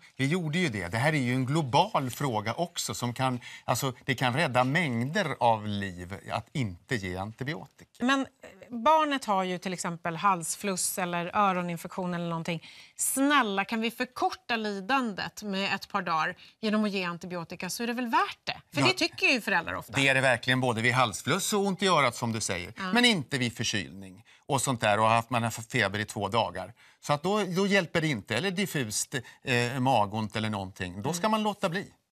Ja, vi gjorde ju det. Det här är ju en global fråga också. Som kan, alltså, det kan rädda mängder av liv att inte ge antibiotika. Men barnet har ju till exempel halsfluss eller öroninfektion eller någonting. Snälla, kan vi förkorta lidandet med ett par dagar genom att ge antibiotika så är det väl värt det? För ja, det tycker ju föräldrar ofta. Det är det verkligen, både vid halsfluss och ont i örat som du säger. Ja. Men inte vid förkylning och sånt där och haft, man har feber i två dagar. Så att då, då hjälper det inte, eller diffust eh, magont eller någonting. Då ska mm. man låta bli.